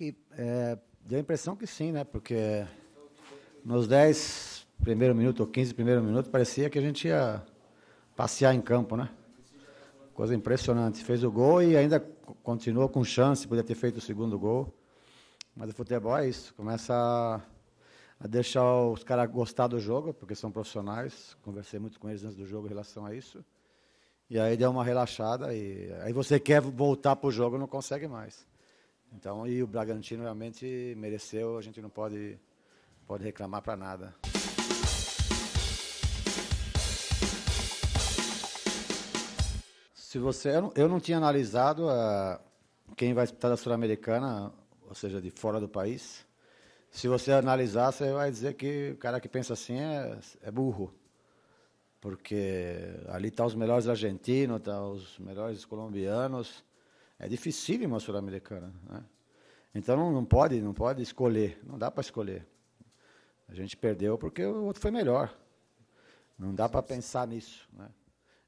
que é, deu a impressão que sim, né? Porque nos 10 primeiro minuto ou 15 primeiro minuto parecia que a gente ia passear em campo, né? Coisa impressionante. Fez o gol e ainda continuou com chance, podia ter feito o segundo gol. Mas o futebol é isso, começa a, a deixar os caras gostar do jogo, porque são profissionais. Conversei muito com eles antes do jogo em relação a isso. E aí deu uma relaxada e aí você quer voltar para o jogo, não consegue mais. Então, e o Bragantino realmente mereceu, a gente não pode, pode reclamar para nada. Se você, eu não, eu não tinha analisado a, ah, quem vai disputar da Sul-Americana, ou seja, de fora do país. Se você analisar, você vai dizer que o cara que pensa assim é, é burro. Porque ali estão tá os melhores argentinos, estão tá os melhores colombianos, é dificílimo a Sul-Americana. Né? Então não pode, não pode escolher, não dá para escolher. A gente perdeu porque o outro foi melhor. Não dá para pensar nisso. Né?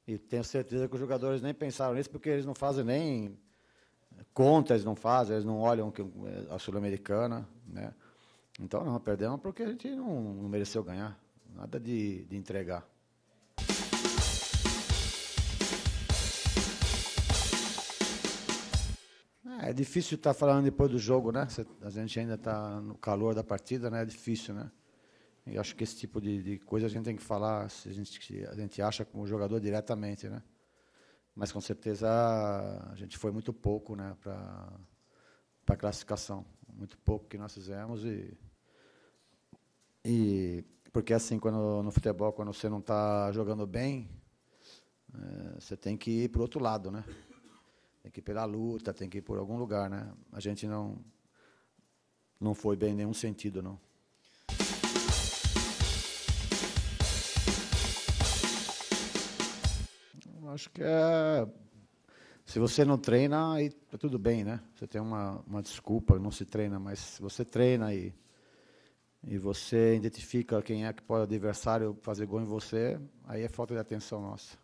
E tenho certeza que os jogadores nem pensaram nisso porque eles não fazem nem contas, não fazem, eles não olham a Sul-Americana. Né? Então não, perdemos porque a gente não, não mereceu ganhar. Nada de, de entregar. É difícil estar tá falando depois do jogo, né? A gente ainda está no calor da partida, né? É difícil, né? Eu acho que esse tipo de, de coisa a gente tem que falar, se a gente, a gente acha como jogador diretamente, né? Mas com certeza a gente foi muito pouco, né? Para a classificação. Muito pouco que nós fizemos e. E porque assim, quando no futebol, quando você não está jogando bem, é, você tem que ir para o outro lado, né? Tem que ir pela luta, tem que ir por algum lugar, né? A gente não não foi bem em nenhum sentido, não. Acho que é se você não treina, aí tá tudo bem, né? Você tem uma, uma desculpa, não se treina, mas se você treina e, e você identifica quem é que pode o adversário fazer gol em você, aí é falta de atenção nossa.